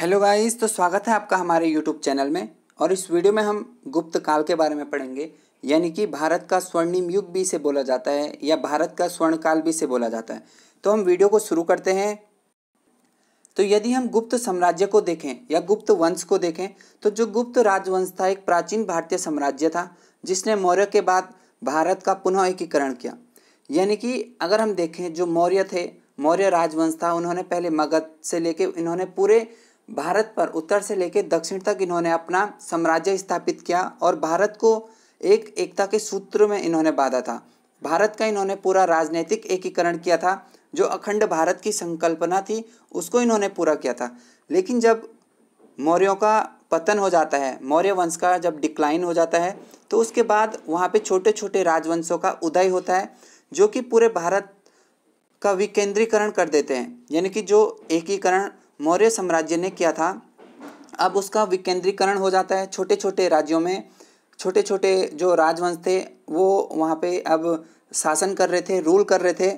hello guys तो स्वागत है आपका हमारे यूट्यूब चैनल में और इस वीडियो में हम गुप्त काल के बारे में पढ़ेंगे यानी कि भारत का स्वर्णिम युग भी इसे बोला जाता है या भारत का स्वर्ण काल भी इसे बोला जाता है तो हम वीडियो को शुरू करते हैं तो यदि हम गुप्त साम्राज्य को देखें या गुप्त वंश को देखें तो जो गुप्त राजवंश था एक प्राचीन भारतीय साम्राज्य था जिसने मौर्य के बाद भारत का पुनः एकीकरण किया यानी कि अगर हम देखें जो मौर्य थे मौर्य राजवंश था उन्होंने पहले मगध से लेके इन्होंने पूरे भारत पर उत्तर से लेकर दक्षिण तक इन्होंने अपना साम्राज्य स्थापित किया और भारत को एक एकता के सूत्र में इन्होंने बांधा था भारत का इन्होंने पूरा राजनीतिक एकीकरण किया था जो अखंड भारत की संकल्पना थी उसको इन्होंने पूरा किया था लेकिन जब मौर्यों का पतन हो जाता है मौर्य वंश का जब डिक्लाइन हो जाता है तो उसके बाद वहाँ पे छोटे छोटे राजवंशों का उदय होता है जो कि पूरे भारत का विकेंद्रीकरण कर देते हैं यानी कि जो एकीकरण मौर्य साम्राज्य ने किया था अब उसका विकेंद्रीकरण हो जाता है छोटे छोटे राज्यों में छोटे छोटे जो राजवंश थे वो वहाँ पे अब शासन कर रहे थे रूल कर रहे थे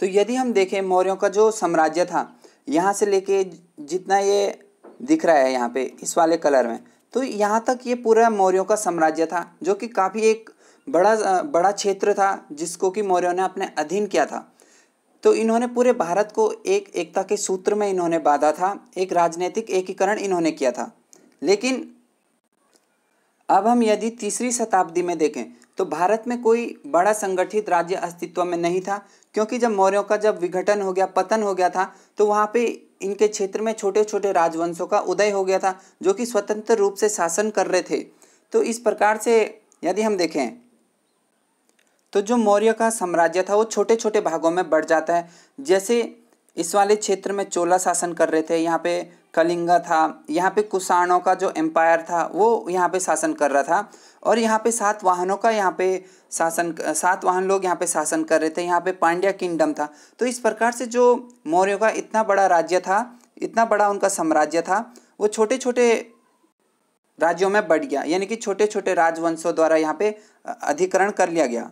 तो यदि हम देखें मौर्यों का जो साम्राज्य था यहाँ से लेके जितना ये दिख रहा है यहाँ पे इस वाले कलर में तो यहाँ तक ये पूरा मौर्यों का साम्राज्य था जो कि काफ़ी एक बड़ा बड़ा क्षेत्र था जिसको कि मौर्यों ने अपने अधीन किया था तो इन्होंने पूरे भारत को एक एकता के सूत्र में इन्होंने बांधा था एक राजनीतिक एकीकरण इन्होंने किया था लेकिन अब हम यदि तीसरी शताब्दी में देखें तो भारत में कोई बड़ा संगठित राज्य अस्तित्व में नहीं था क्योंकि जब मौर्यों का जब विघटन हो गया पतन हो गया था तो वहाँ पे इनके क्षेत्र में छोटे छोटे राजवंशों का उदय हो गया था जो कि स्वतंत्र रूप से शासन कर रहे थे तो इस प्रकार से यदि हम देखें तो जो मौर्य का साम्राज्य था वो छोटे छोटे भागों में बढ़ जाता है जैसे इस वाले क्षेत्र में चोला शासन कर रहे थे यहाँ पे कलिंगा था यहाँ पे कुसाणों का जो एम्पायर था वो यहाँ पे शासन कर रहा था और यहाँ पे सात वाहनों का यहाँ पे शासन सात वाहन लोग यहाँ पे शासन कर रहे थे यहाँ पे पांड्या किंगडम था तो इस प्रकार से जो मौर्यों का इतना बड़ा राज्य था इतना बड़ा उनका साम्राज्य था वो छोटे छोटे राज्यों में बढ़ गया यानी कि छोटे छोटे राजवंशों द्वारा यहाँ पे अधिकरण कर लिया गया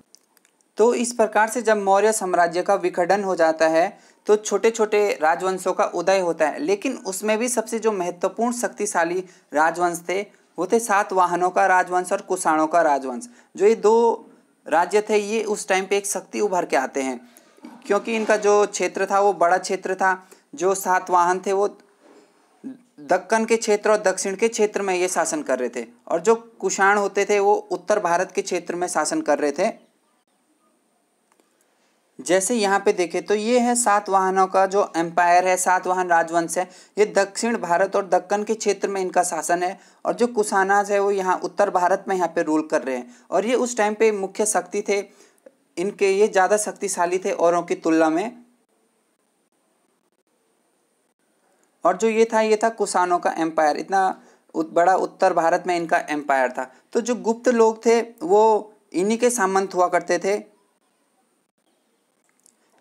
तो इस प्रकार से जब मौर्य साम्राज्य का विखंडन हो जाता है तो छोटे छोटे राजवंशों का उदय होता है लेकिन उसमें भी सबसे जो महत्वपूर्ण शक्तिशाली राजवंश थे वो थे सात वाहनों का राजवंश और कुषाणों का राजवंश जो ये दो राज्य थे ये उस टाइम पे एक शक्ति उभर के आते हैं क्योंकि इनका जो क्षेत्र था वो बड़ा क्षेत्र था जो सात वाहन थे वो दक्कन के क्षेत्र और दक्षिण के क्षेत्र में ये शासन कर रहे थे और जो कुषाण होते थे वो उत्तर भारत के क्षेत्र में शासन कर रहे थे जैसे यहाँ पे देखें तो ये है सात वाहनों का जो एम्पायर है सात वाहन राजवंश है ये दक्षिण भारत और दक्कन के क्षेत्र में इनका शासन है और जो कुसानाज है वो यहाँ उत्तर भारत में यहाँ पे रूल कर रहे हैं और ये उस टाइम पे मुख्य शक्ति थे इनके ये ज़्यादा शक्तिशाली थे औरों की तुलना में और जो ये था ये था कुसानों का एम्पायर इतना बड़ा उत्तर भारत में इनका एम्पायर था तो जो गुप्त लोग थे वो इन्हीं के सामंत हुआ करते थे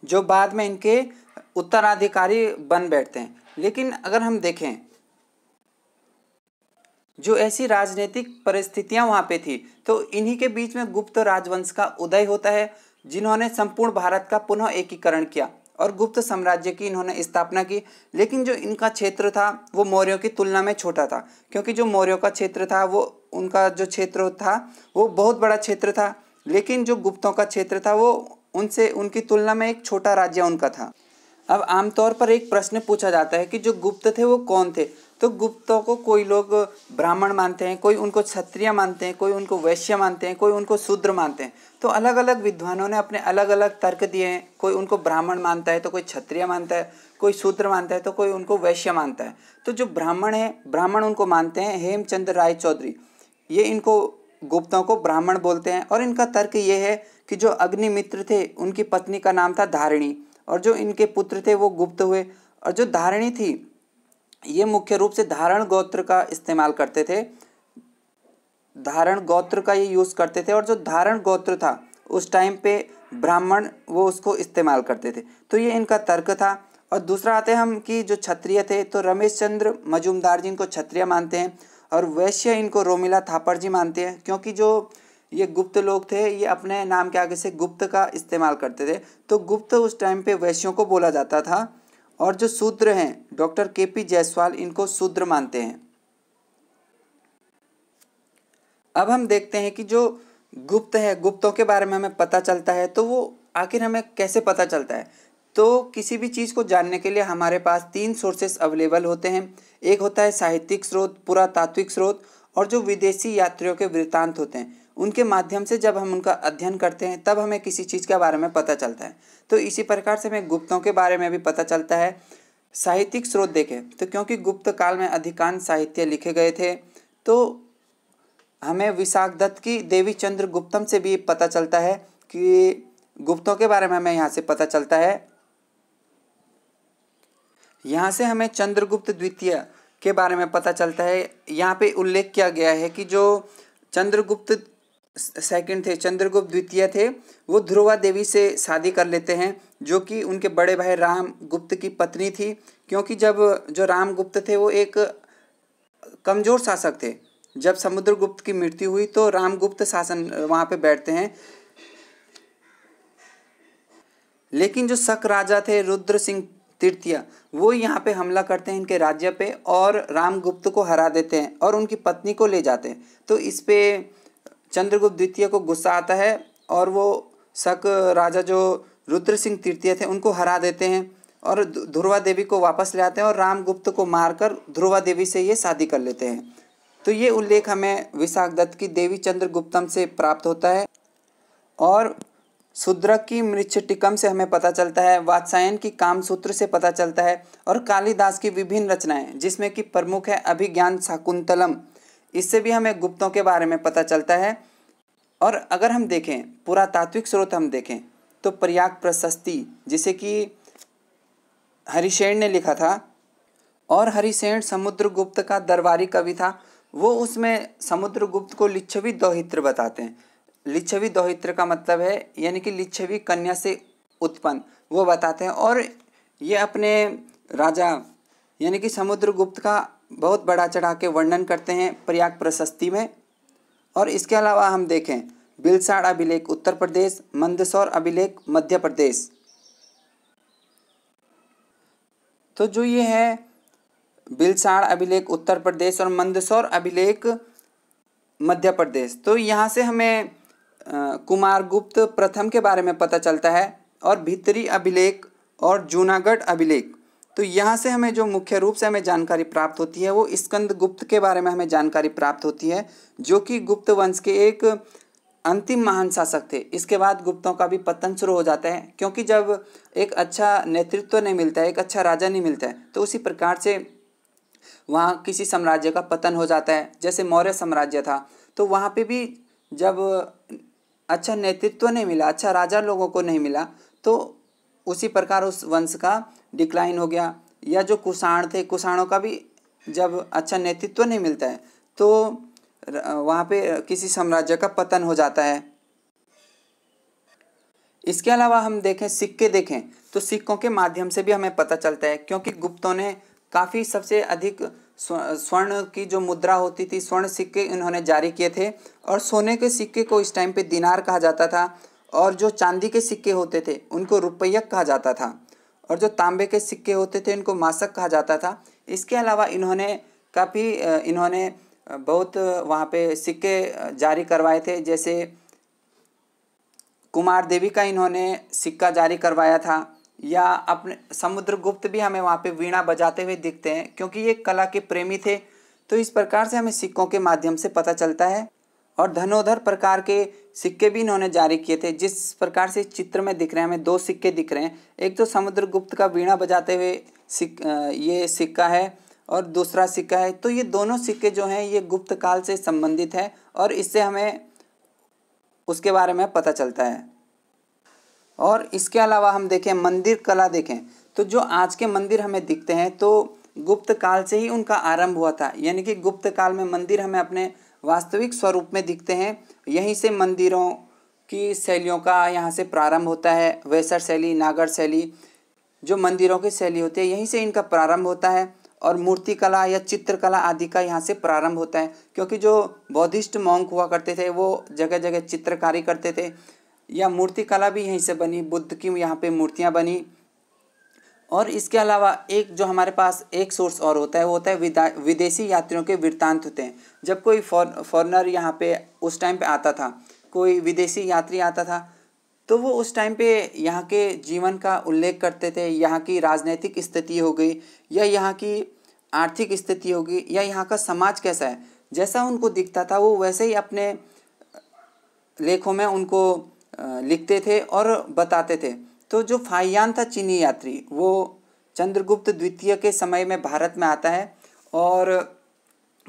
जो बाद में इनके उत्तराधिकारी बन बैठते हैं लेकिन अगर हम देखें जो ऐसी राजनीतिक परिस्थितियां वहाँ पे थी तो इन्हीं के बीच में गुप्त राजवंश का उदय होता है जिन्होंने संपूर्ण भारत का पुनः एकीकरण किया और गुप्त साम्राज्य की इन्होंने स्थापना की लेकिन जो इनका क्षेत्र था वो मौर्यों की तुलना में छोटा था क्योंकि जो मौर्यों का क्षेत्र था वो उनका जो क्षेत्र था वो बहुत बड़ा क्षेत्र था लेकिन जो गुप्तों का क्षेत्र था वो उनसे उनकी तुलना में एक छोटा राज्य उनका था अब आमतौर पर एक प्रश्न पूछा जाता है कि जो गुप्त थे वो कौन थे तो गुप्तों को कोई लोग ब्राह्मण मानते हैं कोई उनको क्षत्रिय मानते हैं कोई उनको वैश्य मानते हैं कोई उनको शूद्र मानते हैं तो अलग अलग विद्वानों ने अपने अलग अलग तर्क दिए हैं कोई उनको ब्राह्मण मानता है तो कोई क्षत्रिय मानता है कोई शूद्र मानता है तो कोई उनको वैश्य मानता है तो जो ब्राह्मण है ब्राह्मण उनको मानते हैं हेमचंद राय चौधरी ये इनको गुप्तों को ब्राह्मण बोलते हैं और इनका तर्क ये है कि जो अग्निमित्र थे उनकी पत्नी का नाम था धारिणी और जो इनके पुत्र थे वो गुप्त हुए और जो धारिणी थी ये मुख्य रूप से धारण गोत्र का इस्तेमाल करते थे धारण गोत्र का ये यूज़ करते थे और जो धारण गोत्र था उस टाइम पे ब्राह्मण वो उसको इस्तेमाल करते थे तो ये इनका तर्क था और दूसरा आते हैं हम कि जो क्षत्रिय थे तो रमेश चंद्र मजूमदार जी इनको क्षत्रिय मानते हैं और वैश्य इनको रोमिला थापर जी मानते हैं क्योंकि जो ये गुप्त लोग थे ये अपने नाम के आगे से गुप्त का इस्तेमाल करते थे तो गुप्त उस टाइम पे वैश्यों को बोला जाता था और जो शूद्र हैं डॉक्टर के पी जायसवाल इनको शूद्र मानते हैं अब हम देखते हैं कि जो गुप्त है गुप्तों के बारे में हमें पता चलता है तो वो आखिर हमें कैसे पता चलता है तो किसी भी चीज़ को जानने के लिए हमारे पास तीन सोर्सेस अवेलेबल होते हैं एक होता है साहित्यिक स्रोत पुरातात्विक स्रोत और जो विदेशी यात्रियों के वृत्तांत होते हैं उनके माध्यम से जब हम उनका अध्ययन करते हैं तब हमें किसी चीज़ के बारे में पता चलता है तो इसी प्रकार से हमें गुप्तों के बारे में भी पता चलता है साहित्यिक स्रोत देखें तो क्योंकि गुप्त काल में अधिकांश साहित्य लिखे गए थे तो हमें विशाख दत्त की देवी चंद्र गुप्तम से भी पता चलता है कि गुप्तों के बारे में हमें यहाँ से पता चलता है यहाँ से हमें चंद्रगुप्त द्वितीय के बारे में पता चलता है यहाँ पे उल्लेख किया गया है कि जो चंद्रगुप्त सेकंड थे चंद्रगुप्त द्वितीय थे वो ध्रुवा देवी से शादी कर लेते हैं जो कि उनके बड़े भाई रामगुप्त की पत्नी थी क्योंकि जब जो रामगुप्त थे वो एक कमज़ोर शासक थे जब समुद्रगुप्त की मृत्यु हुई तो रामगुप्त शासन वहाँ पे बैठते हैं लेकिन जो शक राजा थे रुद्र सिंह तृतीय वो यहाँ पे हमला करते हैं इनके राज्य पे और रामगुप्त को हरा देते हैं और उनकी पत्नी को ले जाते हैं तो इस पे चंद्रगुप्त द्वितीय को गुस्सा आता है और वो शक राजा जो रुद्र सिंह तृतीय थे उनको हरा देते हैं और ध्रुवा देवी को वापस ले आते हैं और रामगुप्त को मारकर ध्रुवा देवी से ये शादी कर लेते हैं तो ये उल्लेख हमें विशाख दत्त की देवी चंद्रगुप्तम से प्राप्त होता है और शूद्रक की मृक्षटिकम से हमें पता चलता है वात्सायन की कामसूत्र से पता चलता है और कालिदास की विभिन्न रचनाएं जिसमें कि प्रमुख है अभिज्ञान शाकुंतलम इससे भी हमें गुप्तों के बारे में पता चलता है और अगर हम देखें पुरातात्विक स्रोत हम देखें तो प्रयाग प्रशस्ति जिसे कि हरिशेण ने लिखा था और हरिशेण समुद्रगुप्त का दरबारी कवि था वो उसमें समुद्रगुप्त को लिच्छवी दौहित्र बताते हैं लिच्छवी दोहित्र का मतलब है यानी कि लिच्छवी कन्या से उत्पन्न वो बताते हैं और ये अपने राजा यानी कि समुद्रगुप्त का बहुत बड़ा चढ़ा के वर्णन करते हैं प्रयाग प्रशस्ति में और इसके अलावा हम देखें बिलसाड़ अभिलेख उत्तर प्रदेश मंदसौर अभिलेख मध्य प्रदेश तो जो ये है बिलसाड़ अभिलेख उत्तर प्रदेश और मंदसौर अभिलेख मध्य प्रदेश तो यहाँ से हमें कुमार गुप्त प्रथम के बारे में पता चलता है और भित्री अभिलेख और जूनागढ़ अभिलेख तो यहाँ से हमें जो मुख्य रूप से हमें जानकारी प्राप्त होती है वो स्कंद गुप्त के बारे में हमें जानकारी प्राप्त होती है जो कि गुप्त वंश के एक अंतिम महान शासक थे इसके बाद गुप्तों का भी पतन शुरू हो जाता है क्योंकि जब एक अच्छा नेतृत्व नहीं मिलता है एक अच्छा राजा नहीं मिलता है तो उसी प्रकार से वहाँ किसी साम्राज्य का पतन हो जाता है जैसे मौर्य साम्राज्य था तो वहाँ पे भी जब अच्छा नेतृत्व नहीं मिला अच्छा राजा लोगों को नहीं मिला तो उसी प्रकार उस वंश का डिक्लाइन हो गया या जो कुषाण थे कुषाणों का भी जब अच्छा नेतृत्व नहीं मिलता है तो वहाँ पे किसी साम्राज्य का पतन हो जाता है इसके अलावा हम देखें सिक्के देखें तो सिक्कों के माध्यम से भी हमें पता चलता है क्योंकि गुप्तों ने काफ़ी सबसे अधिक स्वर्ण की जो मुद्रा होती थी स्वर्ण सिक्के इन्होंने जारी किए थे और सोने के सिक्के को इस टाइम पे दिनार कहा जाता था और जो चांदी के सिक्के होते थे उनको रुपयक कहा जाता था और जो तांबे के सिक्के होते थे इनको मासक कहा जाता था इसके अलावा इन्होंने काफ़ी इन्होंने बहुत वहाँ पे सिक्के जारी करवाए थे जैसे कुमार देवी का इन्होंने सिक्का जारी करवाया था या अपने समुद्रगुप्त भी हमें वहाँ पे वीणा बजाते हुए दिखते हैं क्योंकि ये कला के प्रेमी थे तो इस प्रकार से हमें सिक्कों के माध्यम से पता चलता है और धनोधर प्रकार के सिक्के भी इन्होंने जारी किए थे जिस प्रकार से चित्र में दिख रहे हैं हमें दो सिक्के दिख रहे हैं एक तो समुद्रगुप्त का वीणा बजाते हुए सिक ये सिक्का है और दूसरा सिक्का है तो ये दोनों सिक्के जो हैं ये गुप्त काल से संबंधित है और इससे हमें उसके बारे में पता चलता है और इसके अलावा हम देखें मंदिर कला देखें तो जो आज के मंदिर हमें दिखते हैं तो गुप्त काल से ही उनका आरंभ हुआ था यानी कि गुप्त काल में मंदिर हमें अपने वास्तविक स्वरूप में दिखते हैं यहीं से मंदिरों की शैलियों का यहाँ से प्रारंभ होता है वैसर शैली नागर शैली जो मंदिरों की शैली होती है यहीं से इनका प्रारंभ होता है और मूर्तिकला या चित्रकला आदि का यहाँ से प्रारंभ होता है क्योंकि जो बौद्धिस्ट मॉन्क हुआ करते थे वो जगह जगह चित्रकारी करते थे या मूर्ति कला भी यहीं से बनी बुद्ध की यहाँ पे मूर्तियाँ बनी और इसके अलावा एक जो हमारे पास एक सोर्स और होता है वो होता है विदेशी यात्रियों के वृत्तांत होते हैं जब कोई फॉरनर यहाँ पे उस टाइम पे आता था कोई विदेशी यात्री आता था तो वो उस टाइम पे यहाँ के जीवन का उल्लेख करते थे यहाँ की राजनीतिक स्थिति हो गई या यहाँ की आर्थिक स्थिति होगी या यहाँ का समाज कैसा है जैसा उनको दिखता था वो वैसे ही अपने लेखों में उनको लिखते थे और बताते थे तो जो फाइयान था चीनी यात्री वो चंद्रगुप्त द्वितीय के समय में भारत में आता है और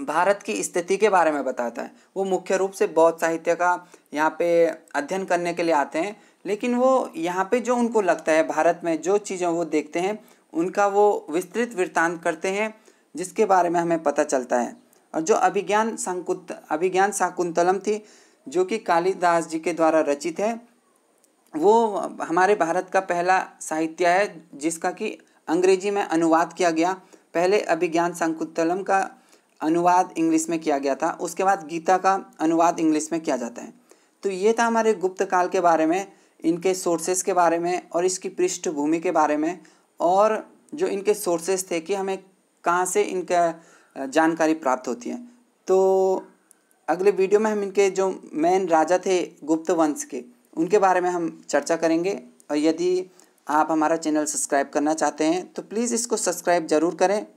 भारत की स्थिति के बारे में बताता है वो मुख्य रूप से बौद्ध साहित्य का यहाँ पे अध्ययन करने के लिए आते हैं लेकिन वो यहाँ पे जो उनको लगता है भारत में जो चीज़ें वो देखते हैं उनका वो विस्तृत वृत्तांत करते हैं जिसके बारे में हमें पता चलता है और जो अभिज्ञान संकुत अभिज्ञान शाकुंतलम थी जो कि कालिदास जी के द्वारा रचित है वो हमारे भारत का पहला साहित्य है जिसका कि अंग्रेजी में अनुवाद किया गया पहले अभिज्ञान संकुत्तलम का अनुवाद इंग्लिश में किया गया था उसके बाद गीता का अनुवाद इंग्लिश में किया जाता है तो ये था हमारे गुप्त काल के बारे में इनके सोर्सेस के बारे में और इसकी पृष्ठभूमि के बारे में और जो इनके सोर्सेस थे कि हमें कहाँ से इनका जानकारी प्राप्त होती है तो अगले वीडियो में हम इनके जो मेन राजा थे गुप्त वंश के उनके बारे में हम चर्चा करेंगे और यदि आप हमारा चैनल सब्सक्राइब करना चाहते हैं तो प्लीज़ इसको सब्सक्राइब ज़रूर करें